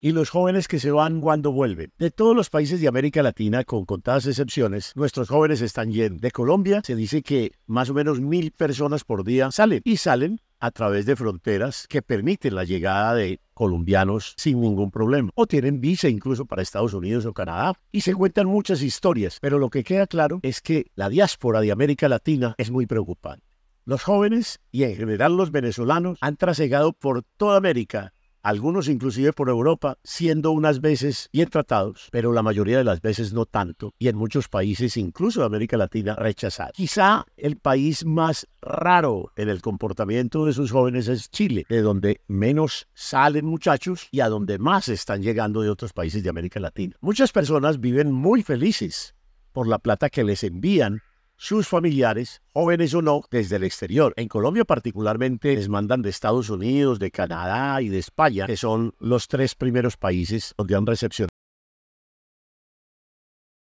y los jóvenes que se van cuando vuelven. De todos los países de América Latina, con contadas excepciones, nuestros jóvenes están yendo. De Colombia se dice que más o menos mil personas por día salen y salen a través de fronteras que permiten la llegada de colombianos sin ningún problema. O tienen visa incluso para Estados Unidos o Canadá. Y se cuentan muchas historias, pero lo que queda claro es que la diáspora de América Latina es muy preocupante. Los jóvenes y en general los venezolanos han trasegado por toda América algunos inclusive por Europa, siendo unas veces bien tratados, pero la mayoría de las veces no tanto, y en muchos países, incluso de América Latina, rechazados. Quizá el país más raro en el comportamiento de sus jóvenes es Chile, de donde menos salen muchachos y a donde más están llegando de otros países de América Latina. Muchas personas viven muy felices por la plata que les envían sus familiares, jóvenes o no, desde el exterior. En Colombia particularmente les mandan de Estados Unidos, de Canadá y de España, que son los tres primeros países donde han recepcionado